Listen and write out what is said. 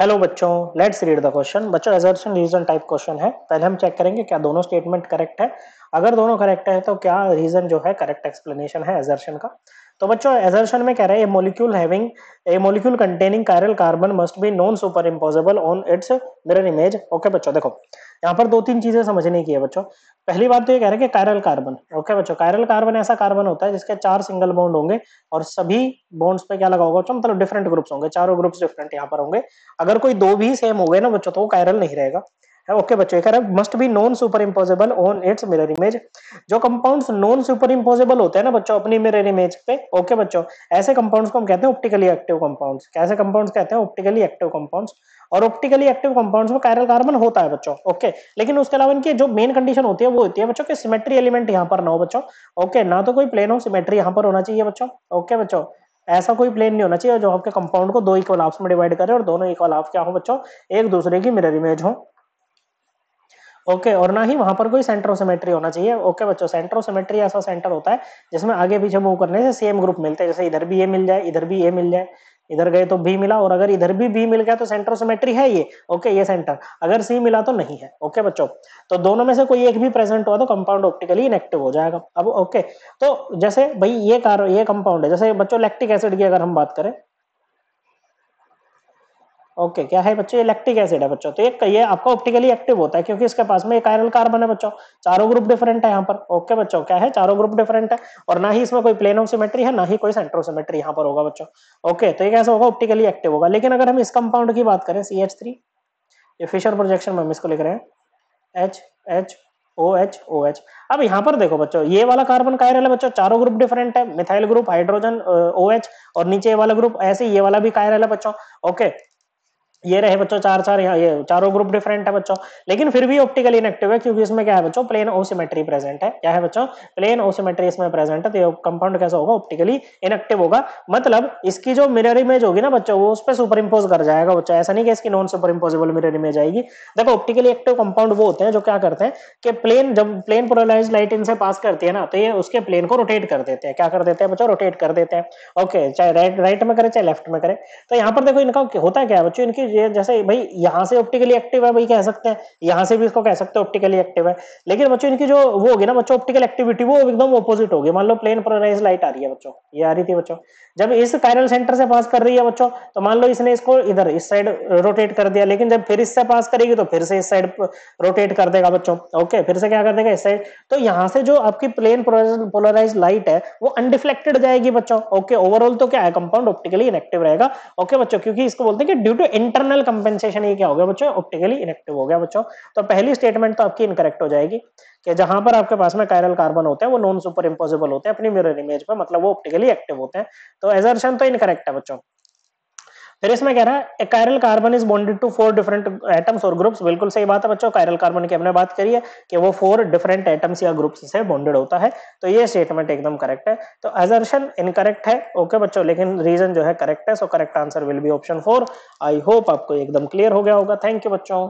hello बच्चों let's read the question बच्चों assertion reason type question है पहले हम चेक करेंगे क्या दोनों स्टेटमेंट करेक्ट है अगर दोनों करेक्ट है तो क्या रीजन जो है करेक्ट एक्सप्लेनेशन है एजर्शन का तो बच्चों एजर्शन में कह रहे हैं molecule having a molecule containing chiral carbon must be non super imposable on its mirror image okay बच्चों देखो यहाँ पर दो तीन चीजें समझने की है बच्चों पहली बात तो ये कह रहे हैं कि कायरल कार्बन ओके बच्चों कायरल कार्बन ऐसा कार्बन होता है जिसके चार सिंगल बॉन्ड होंगे और सभी बॉन्ड्स पे क्या लगा होगा बच्चों मतलब डिफरेंट ग्रुप्स होंगे चारों ग्रुप्स डिफरेंट यहाँ पर होंगे अगर कोई दो भी सेम हो गए ना बच्चों तो वो कायरल नहीं रहेगा ओके बच्चों एक must be non super imposable on its mirror image जो कंपाउंड्स नॉन सुपर इम्पोजेबल होते हैं ना बच्चों अपनी मिरर इमेज पे ओके okay, बच्चों ऐसे कंपाउंड्स को हम कहते हैं ऑप्टिकली एक्टिव कंपाउंड्स कैसे कंपाउंड्स कहते हैं ऑप्टिकली एक्टिव कंपाउंड्स और ऑप्टिकली एक्टिव कंपाउंड्स में कायरल कार्बन होता है बच्चों ओके लेकिन उसके अलावा इनकी जो मेन कंडीशन होती है वो होती है बच्चों कि सिमेट्री एलिमेंट यहाँ पर ना हो बच्चों ओके ना तो कोई प्लेन हो सिमेट्री यहाँ पर होना चाहिए बच्चों ओके बच्चों ऐसा कोई प्लेन नहीं होना चाहिए जो आपके कंपाउंड को दो इक्वल हाफ में डिवाइड करे और दोनों इक्वल हाफ क्या हो बच्चों एक दूसरे की मिरर इमेज हो ओके और ना ही वहां पर कोई सेंट्रोसिमेट्री होना चाहिए ओके बच्चों सेंट्रोसिमेट्री ऐसा सेंटर होता है जिसमें आगे पीछे मूव करने से सेम ग्रुप मिलते हैं जैसे इधर भी ये मिल जाए इधर भी ये मिल जाए इधर गए तो बी मिला और अगर इधर भी बी मिल गया तो सेंट्रोसिमेट्री है ये ओके ये सेंटर अगर सी मिला तो नहीं है ओके बच्चों तो दोनों में से कोई एक भी प्रेजेंट हुआ तो कंपाउंड ऑप्टिकली इनएक्टिव हो जाएगा अब ओके तो जैसे भाई ये कार ये कंपाउंड है जैसे बच्चों लैक्टिक एसिड की अगर हम बात करें ओके क्या है बच्चों इलेक्ट्रिक एसिड है बच्चों तो एक ये आपका ऑप्टिकली एक्टिव होता है क्योंकि इसके पास में एक आयरन कार्बन है बच्चों चारों ग्रुप डिफरेंट है यहाँ पर ओके बच्चों क्या है चारों ग्रुप डिफरेंट है और ना ही इसमें कोई सिमेट्री है ना ही कोई सिमेट्री यहाँ पर होगा बच्चों ओके तो ये कैसे होगा ऑप्टिकली एक्टिव होगा लेकिन अगर हम इस कंपाउंड की बात करें सी एच थ्री ये फिशर प्रोजेक्शन में हम इसको लिख रहे हैं H H O H O H अब यहाँ पर देखो बच्चों ये वाला कार्बन कायरल है बच्चों चारों ग्रुप डिफरेंट है methyl group hydrogen O H और नीचे वाला ग्रुप ऐसे ये वाला भी कायरल है बच्चों ओके ये रहे बच्चों चार चार यहाँ ये चारों ग्रुप डिफरेंट है बच्चों लेकिन फिर भी ऑप्टिकल इनएक्टिव है क्योंकि इसमें क्या है बच्चों प्लेन ओसिमेट्री प्रेजेंट है क्या है बच्चों प्लेन ओसिमेट्री इसमें प्रेजेंट है तो कंपाउंड कैसा होगा ऑप्टिकली इनएक्टिव होगा मतलब इसकी जो मिरर इमेज होगी ना बच्चों वो उस पर सुपर इम्पोज कर जाएगा बच्चों ऐसा नहीं कि इसकी non super imposable mirror image आएगी देखो ऑप्टिकली एक्टिव कंपाउंड वो होते हैं जो क्या करते हैं कि प्लेन जब प्लेन पोलराइज लाइट इनसे पास करती है ना तो ये उसके प्लेन को रोटेट कर देते हैं क्या कर देते हैं बच्चों रोटेट कर देते हैं ओके चाहे राइट राइट में करे चाहे लेफ्ट में करे तो यहाँ पर देखो इनका होता क्या है बच्चों इनकी ये जैसे भाई यहाँ से ऑप्टिकली एक्टिव है भाई कह सकते हैं यहाँ से भी इसको कह सकते हैं ऑप्टिकली एक्टिव है लेकिन बच्चों इनकी जो वो होगी ना बच्चों ऑप्टिकल एक्टिविटी वो एकदम ऑपोजिट होगी मान लो प्लेन पर रेज लाइट आ रही है बच्चों ये आ रही थी बच्चों जब इस कायरल सेंटर से पास कर रही है बच्चों तो मान लो इसने इसको इधर इस साइड रोटेट कर दिया लेकिन जब फिर इससे पास करेगी तो फिर से इस साइड रोटेट कर देगा बच्चों ओके फिर से क्या कर देगा इस साइड तो यहाँ से जो आपकी प्लेन पोलराइज लाइट है वो अनडिफ्लेक्टेड जाएगी बच्चों ओके ओवरऑल तो क्या है कंपाउंड ऑप्टिकली इनएक्टिव रहेगा ओके बच्चों क्योंकि इसको बोलते हैं कि due to inter internal compensation ये क्या हो गया बच्चों ऑप्टिकली इनेक्टिव हो गया बच्चों तो पहली स्टेटमेंट तो आपकी इनकरेक्ट हो जाएगी कि जहां पर आपके पास में कायरल कार्बन होते हैं वो नॉन सुपर इम्पोजिबल होते हैं अपनी मिरर इमेज पर मतलब वो ऑप्टिकली एक्टिव होते हैं तो एजर्शन तो इनकरेक्ट है बच्चों फिर इसमें कह रहा है chiral carbon is bonded to four different atoms और ग्रुप्स बिल्कुल सही बात है बच्चों कायरल कार्बन की हमने बात करी है कि वो फोर डिफरेंट एटम्स या ग्रुप्स से बॉन्डेड होता है तो ये स्टेटमेंट एकदम करेक्ट है तो एजर्शन इनकरेक्ट है ओके okay बच्चों लेकिन रीजन जो है करेक्ट है so correct answer will be option four I hope आपको एकदम क्लियर हो गया होगा थैंक यू बच्चों